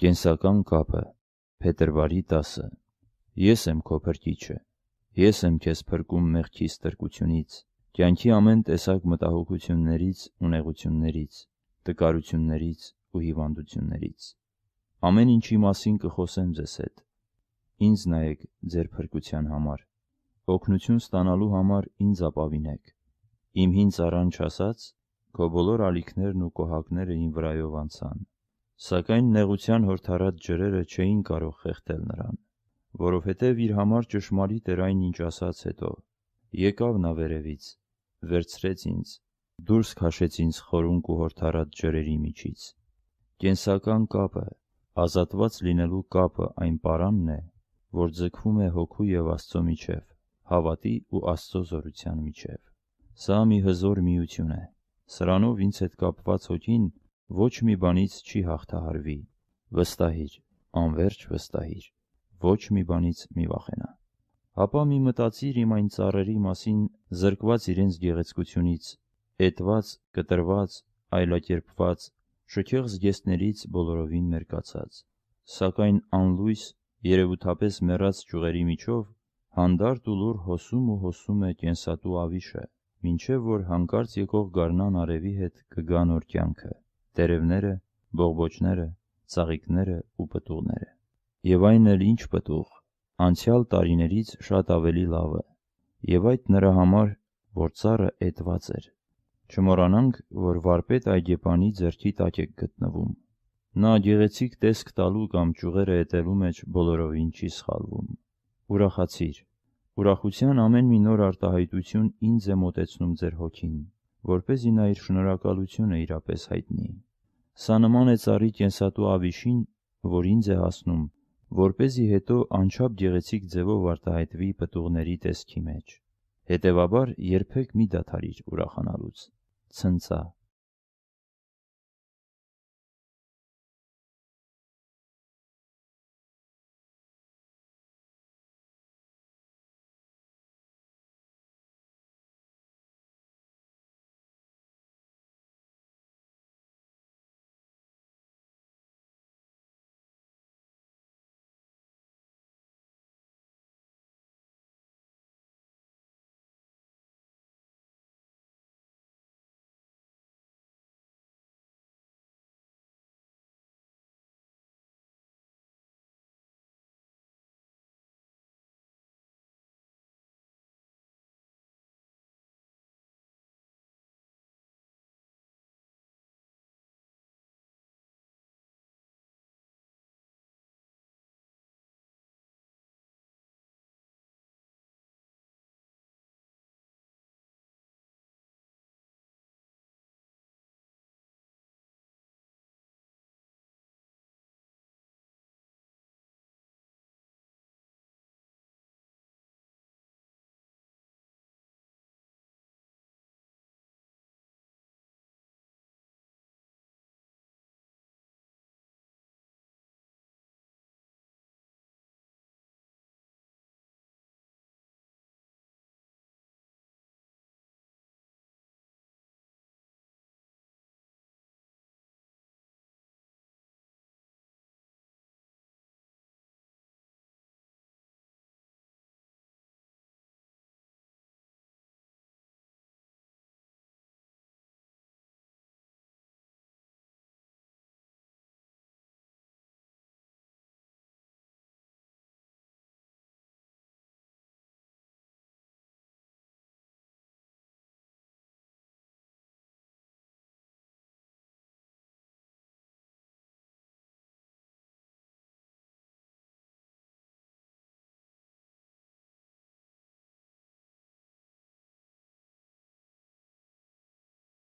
Կենսական կապը փետրվարի 10-ը Ես եմ քո փրկիչը։ Ես եմ քեզ փրկում մեղքից ստրկությունից, կյանքի ամեն տեսակ մտահոգություններից ու նեղություններից, տկարություններից ու հիվանդություններից։ Ամեն ինչի մասին կխոսեմ ձեզ հետ։ Ինձ նայեք ձեր փրկության համար։ Օգնություն ստանալու համար ինձ ապավինեք։ Իմ հին ծառան չասած, քո բոլոր ալիքներն ու կոհակները իմ վրայով անցան։ Սակայն նեղության հորդառատ ջրերը չէին կարող խեղդել նրան, որովհետև իր համար ճշմարիտ էր այն ինչ ասաց հետո։ Եկավ նա վերևից, վերցրեց ինձ, դուրս քաշեց ինձ խորունկ ու հորդառատ ջրերի միջից։ Կենսական կապը, ազատված լինելու կապը այն պարանն է, որ ձգվում է հոգու եւ Աստծո միջև, հավատի ու Աստծո զորության միջև։ Սա մի հզոր միություն է։ Սրանով ինձ հետ կապված հոգին Ոչ մի բանից չի հաղթահարվի, վստահիր, անվերջ վստահիր, ոչ մի բանից մի վախենա։ Ապա մի մտածիր իմ այն ծառերի մասին զրկված իրենց գեղեցկությունից, էտված, կտրված, այլակերպված, շքեղ զգեստներից բոլորովին մերկացած։ Սակայն անլույս, երևութապես մեռած ճյուղերի միջով հանդարտ ու լուր հոսում ու հոսում է կենսատու ավիշը, մինչև որ հանկարծ եկող գարնան արևի հետ կգա նոր կյանքը տերևները, բողբոջները, ծաղիկները ու պտուղները։ Եվ այն էլ ինչ պտուղ, անցյալ տարիներից շատ ավելի լավը, եւ այդ նրա համար, որ ծառը էտված էր։ Չմոռանանք, որ վարպետ Այգեպանի ձեռքի տակ է գտնվում։ Նա գեղեցիկ տեսք տալու կամ ճյուղերը էտելու մեջ բոլորովին չի սխալվում։ Ուրախացիր։ Ուրախության ամեն մի նոր արտահայտություն ինձ է մոտեցնում ձեր հոգին, որ เป զի նա իր շնորհակալությունը իրապես հայտնի։ Սա նման է цаրի կենսատու ավիշին, որ ինձ է հասնում, որ เป զի հետո անչափ գեղեցիկ ձևով արտահայտվի պտուղների տեսքի մեջ։ Հետևաբար երբեք մի դադարիր ուրախանալուց։ Ցնծա